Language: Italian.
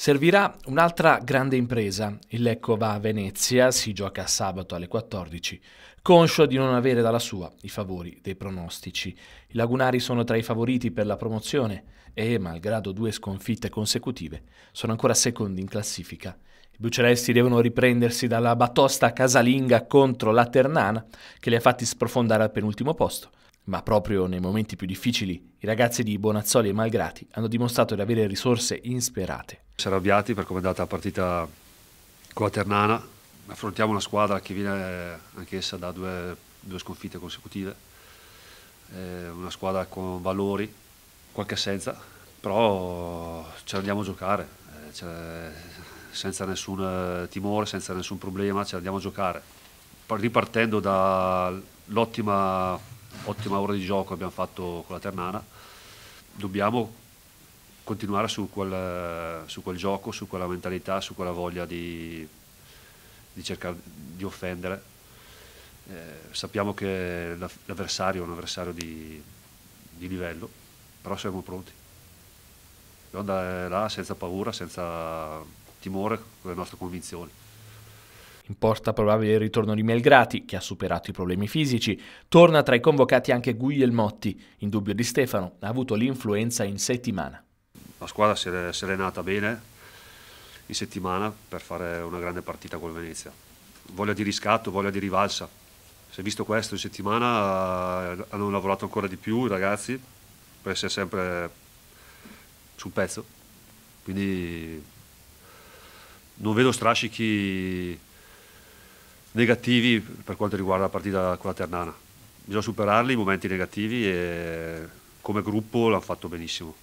Servirà un'altra grande impresa. Il Lecco va a Venezia, si gioca sabato alle 14, conscio di non avere dalla sua i favori dei pronostici. I lagunari sono tra i favoriti per la promozione e, malgrado due sconfitte consecutive, sono ancora secondi in classifica. I buceresti devono riprendersi dalla batosta casalinga contro la Ternana, che li ha fatti sprofondare al penultimo posto, ma proprio nei momenti più difficili, i ragazzi di Bonazzoli e Malgrati hanno dimostrato di avere risorse insperate. Si è arrabbiati per come è andata la partita con la Ternana. Affrontiamo una squadra che viene eh, anch'essa da due, due sconfitte consecutive. Eh, una squadra con valori, qualche assenza, però ce la andiamo a giocare. Eh, cioè, senza nessun eh, timore, senza nessun problema, ce la andiamo a giocare. Ripartendo dall'ottima ottima ora di gioco abbiamo fatto con la Ternana, dobbiamo continuare su quel, su quel gioco, su quella mentalità, su quella voglia di, di cercare di offendere. Eh, sappiamo che l'avversario è un avversario di, di livello, però siamo pronti. Dobbiamo andare là senza paura, senza timore, con le nostre convinzioni. In porta probabile il ritorno di Melgrati, che ha superato i problemi fisici. Torna tra i convocati anche Guglielmotti. In dubbio di Stefano, ha avuto l'influenza in settimana. La squadra si è serenata bene in settimana per fare una grande partita col Venezia. Voglia di riscatto, voglia di rivalsa. Si è visto questo in settimana, hanno lavorato ancora di più i ragazzi per essere sempre sul pezzo. Quindi non vedo strascichi negativi per quanto riguarda la partita con la Ternana. Bisogna superarli i momenti negativi e come gruppo l'hanno fatto benissimo.